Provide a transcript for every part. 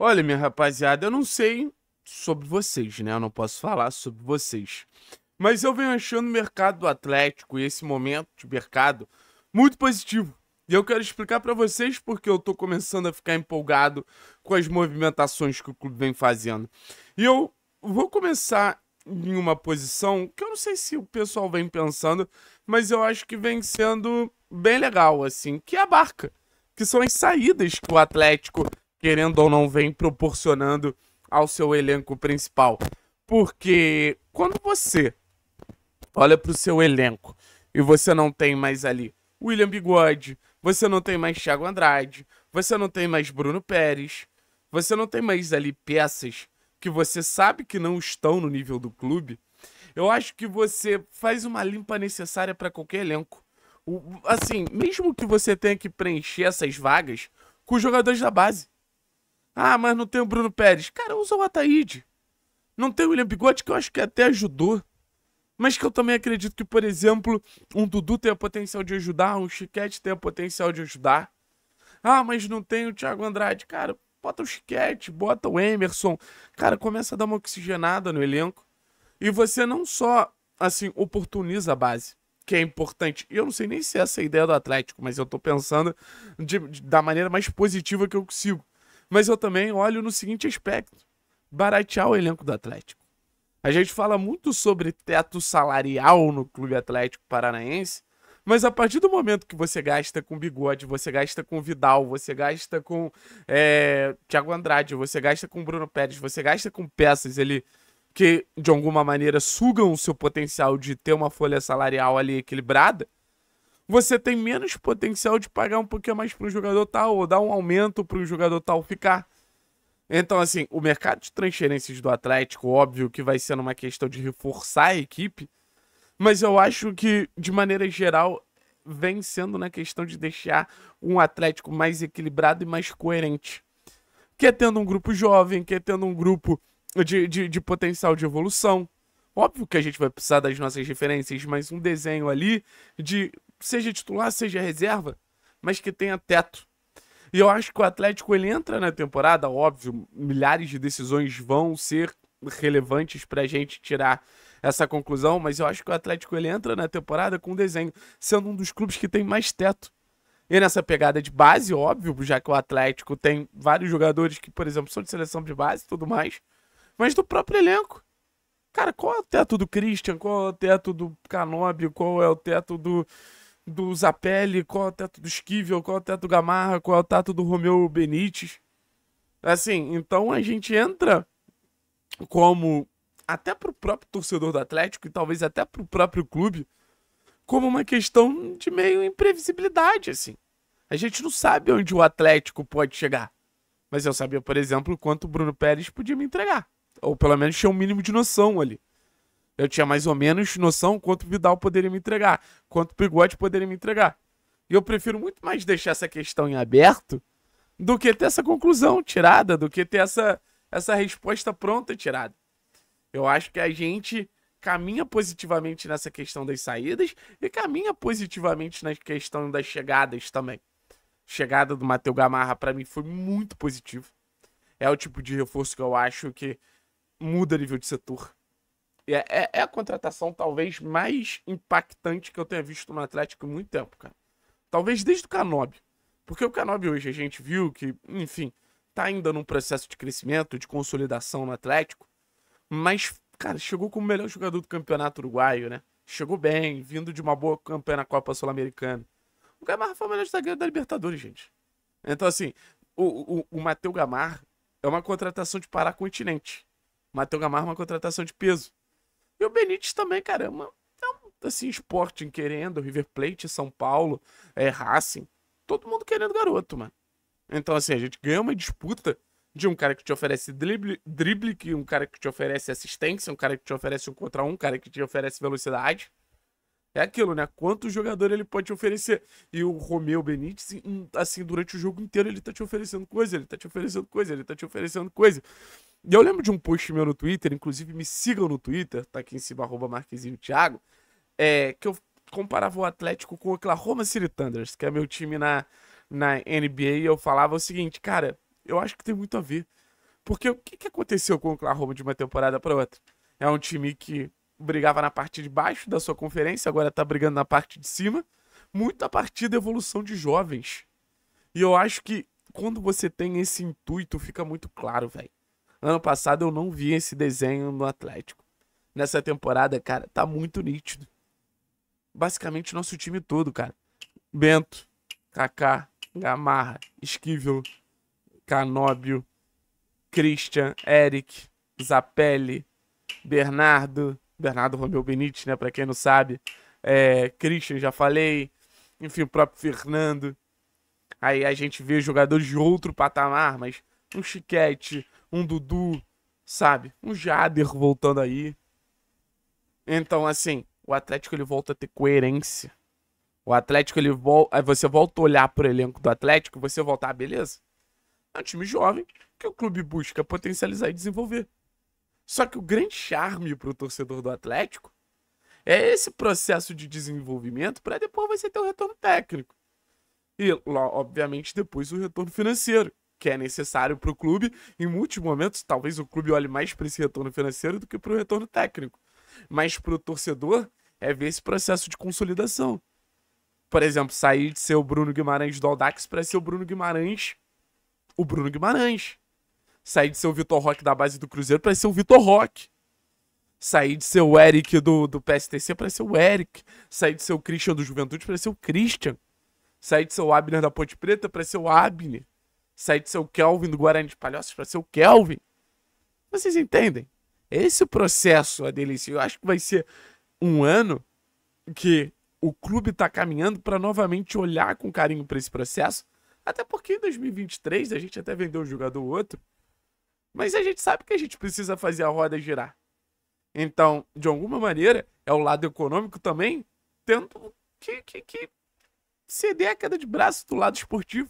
Olha, minha rapaziada, eu não sei sobre vocês, né? Eu não posso falar sobre vocês. Mas eu venho achando o mercado do Atlético e esse momento de mercado muito positivo. E eu quero explicar para vocês porque eu tô começando a ficar empolgado com as movimentações que o clube vem fazendo. E eu vou começar em uma posição que eu não sei se o pessoal vem pensando, mas eu acho que vem sendo bem legal, assim, que é a barca. Que são as saídas que o Atlético querendo ou não, vem proporcionando ao seu elenco principal. Porque quando você olha para o seu elenco e você não tem mais ali William Bigode, você não tem mais Thiago Andrade, você não tem mais Bruno Pérez, você não tem mais ali peças que você sabe que não estão no nível do clube, eu acho que você faz uma limpa necessária para qualquer elenco. O, assim, mesmo que você tenha que preencher essas vagas com os jogadores da base. Ah, mas não tem o Bruno Pérez. Cara, usa o Ataíde. Não tem o William Bigode, que eu acho que até ajudou. Mas que eu também acredito que, por exemplo, um Dudu tem o potencial de ajudar, um Chiquete tem o potencial de ajudar. Ah, mas não tem o Thiago Andrade. Cara, bota o Chiquete, bota o Emerson. Cara, começa a dar uma oxigenada no elenco. E você não só, assim, oportuniza a base, que é importante. E eu não sei nem se é essa é a ideia do Atlético, mas eu tô pensando de, de, da maneira mais positiva que eu consigo. Mas eu também olho no seguinte aspecto: baratear o elenco do Atlético. A gente fala muito sobre teto salarial no Clube Atlético Paranaense, mas a partir do momento que você gasta com Bigode, você gasta com Vidal, você gasta com é, Thiago Andrade, você gasta com Bruno Pérez, você gasta com peças ele que de alguma maneira sugam o seu potencial de ter uma folha salarial ali equilibrada, você tem menos potencial de pagar um pouquinho mais para um jogador tal, ou dar um aumento para um jogador tal ficar. Então, assim, o mercado de transferências do Atlético, óbvio que vai sendo uma questão de reforçar a equipe, mas eu acho que, de maneira geral, vem sendo na questão de deixar um Atlético mais equilibrado e mais coerente. Que é tendo um grupo jovem, que é tendo um grupo de, de, de potencial de evolução. Óbvio que a gente vai precisar das nossas referências, mas um desenho ali de seja titular, seja reserva, mas que tenha teto. E eu acho que o Atlético ele entra na temporada, óbvio, milhares de decisões vão ser relevantes para a gente tirar essa conclusão, mas eu acho que o Atlético ele entra na temporada com desenho, sendo um dos clubes que tem mais teto. E nessa pegada de base, óbvio, já que o Atlético tem vários jogadores que, por exemplo, são de seleção de base e tudo mais, mas do próprio elenco. Cara, qual é o teto do Christian? Qual é o teto do Canóbio? Qual é o teto do, do Zapelli, qual é o teto do Esquivel, qual é o teto do Gamarra, qual é o teto do Romeu Benítez. Assim, então a gente entra como até para o próprio torcedor do Atlético e talvez até para o próprio clube como uma questão de meio imprevisibilidade, assim. A gente não sabe onde o Atlético pode chegar. Mas eu sabia, por exemplo, quanto o Bruno Pérez podia me entregar. Ou pelo menos tinha um mínimo de noção ali. Eu tinha mais ou menos noção quanto o Vidal poderia me entregar, quanto o Bigode poderia me entregar. E eu prefiro muito mais deixar essa questão em aberto do que ter essa conclusão tirada, do que ter essa, essa resposta pronta tirada. Eu acho que a gente caminha positivamente nessa questão das saídas e caminha positivamente na questão das chegadas também. Chegada do Matheus Gamarra para mim foi muito positivo. É o tipo de reforço que eu acho que muda nível de setor. É, é, é, a contratação talvez mais impactante que eu tenha visto no Atlético em muito tempo, cara. Talvez desde o Canobi. Porque o Canobi hoje a gente viu que, enfim, tá ainda num processo de crescimento, de consolidação no Atlético. Mas, cara, chegou como o melhor jogador do campeonato uruguaio, né? Chegou bem, vindo de uma boa campanha na Copa Sul-Americana. O Gamarra foi o melhor zagueiro da Libertadores, gente. Então, assim, o, o, o Matheus Gamarra é uma contratação de parar continente. Matheus Gamarra é uma contratação de peso. E o Benítez também, caramba. É então, é assim, Sporting querendo, River Plate, São Paulo, é, Racing. Todo mundo querendo garoto, mano. Então, assim, a gente ganha uma disputa de um cara que te oferece drible, drible que um cara que te oferece assistência, um cara que te oferece um contra um, um cara que te oferece velocidade é aquilo, né? Quanto jogador ele pode te oferecer. E o Romeu Benítez, assim, durante o jogo inteiro, ele tá te oferecendo coisa, ele tá te oferecendo coisa, ele tá te oferecendo coisa. E eu lembro de um post meu no Twitter, inclusive me sigam no Twitter, tá aqui em cima, arroba Marquezinho Thiago, é, que eu comparava o Atlético com o Oklahoma City Thunders, que é meu time na, na NBA, e eu falava o seguinte, cara, eu acho que tem muito a ver. Porque o que, que aconteceu com o Oklahoma de uma temporada para outra? É um time que brigava na parte de baixo da sua conferência, agora está brigando na parte de cima, muito a partir da evolução de jovens. E eu acho que quando você tem esse intuito, fica muito claro, velho. Ano passado eu não vi esse desenho no Atlético. Nessa temporada, cara, tá muito nítido. Basicamente nosso time todo, cara. Bento, Kaká, Gamarra, Esquivel, Canóbio, Christian, Eric, Zapelli, Bernardo, Bernardo Romeu Benítez, né? Para quem não sabe. É, Christian, já falei. Enfim, o próprio Fernando. Aí a gente vê jogadores de outro patamar, mas um Chiquete, um Dudu, sabe? Um Jader voltando aí. Então, assim, o Atlético ele volta a ter coerência. O Atlético, ele volta. Você volta a olhar pro elenco do Atlético, você voltar, ah, beleza. É um time jovem que o clube busca potencializar e desenvolver. Só que o grande charme para o torcedor do Atlético é esse processo de desenvolvimento para depois você ter o um retorno técnico. E, obviamente, depois o retorno financeiro, que é necessário para o clube. Em muitos momentos, talvez o clube olhe mais para esse retorno financeiro do que para o retorno técnico. Mas para o torcedor, é ver esse processo de consolidação. Por exemplo, sair de ser o Bruno Guimarães do Aldax para ser o Bruno Guimarães, o Bruno Guimarães. Sair de ser o Vitor Roque da base do Cruzeiro para ser o Vitor Roque. Sair de ser o Eric do, do PSTC para ser o Eric. Sair de ser o Christian do Juventude para ser o Christian. Sair de ser o Abner da Ponte Preta para ser o Abner. Sair de ser o Kelvin do Guarani de Palhoças para ser o Kelvin. Vocês entendem? Esse processo, a delícia, eu acho que vai ser um ano que o clube está caminhando para novamente olhar com carinho para esse processo. Até porque em 2023 a gente até vendeu um jogador ou outro. Mas a gente sabe que a gente precisa fazer a roda girar. Então, de alguma maneira, é o lado econômico também, tendo que, que, que ceder a queda de braço do lado esportivo.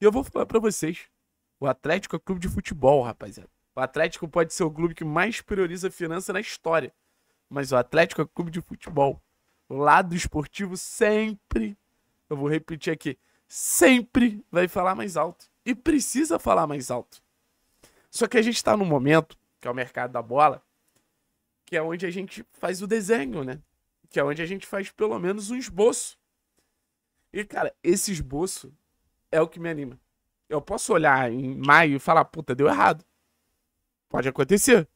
E eu vou falar para vocês: o Atlético é clube de futebol, rapaziada. O Atlético pode ser o clube que mais prioriza a finança na história. Mas o Atlético é clube de futebol. O lado esportivo sempre, eu vou repetir aqui, sempre vai falar mais alto. E precisa falar mais alto. Só que a gente está num momento, que é o mercado da bola, que é onde a gente faz o desenho, né? Que é onde a gente faz pelo menos um esboço. E, cara, esse esboço é o que me anima. Eu posso olhar em maio e falar, puta, deu errado. Pode acontecer.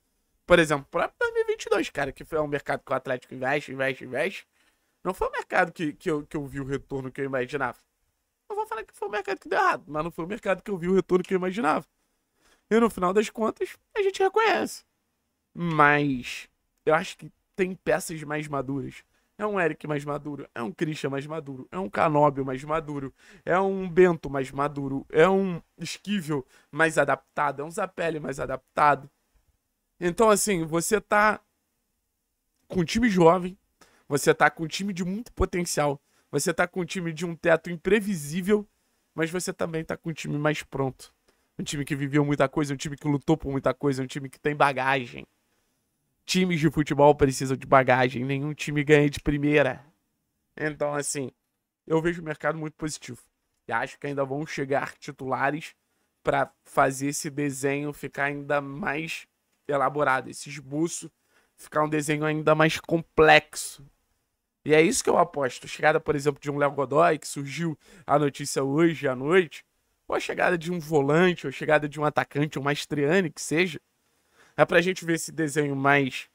Por exemplo, para 2022, cara, que foi um mercado que o Atlético investe, investe, investe. Não foi um mercado que, que, eu, que eu vi o retorno que eu imaginava. Não vou falar que foi um mercado que deu errado, mas não foi um mercado que eu vi o retorno que eu imaginava. E no final das contas, a gente reconhece. Mas eu acho que tem peças mais maduras. É um Eric mais maduro, é um Christian mais maduro, é um Canóbio mais maduro, é um Bento mais maduro, é um Esquivel mais adaptado, é um Zapelli mais adaptado. Então, assim, você tá com um time jovem, você tá com um time de muito potencial, você tá com um time de um teto imprevisível, mas você também tá com um time mais pronto. Um time que viveu muita coisa, um time que lutou por muita coisa, um time que tem bagagem. Times de futebol precisam de bagagem, nenhum time ganha de primeira. Então, assim, eu vejo o mercado muito positivo. E acho que ainda vão chegar titulares para fazer esse desenho ficar ainda mais elaborado, esse esboço ficar um desenho ainda mais complexo. E é isso que eu aposto. Chegada, por exemplo, de um Léo Godoy, que surgiu a notícia hoje à noite, ou a chegada de um volante, ou a chegada de um atacante, ou uma estreane que seja, é pra gente ver esse desenho mais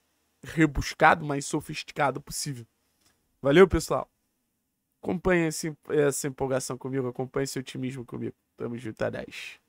rebuscado, mais sofisticado possível. Valeu, pessoal? Acompanhe essa empolgação comigo, acompanhe esse otimismo comigo. Tamo junto a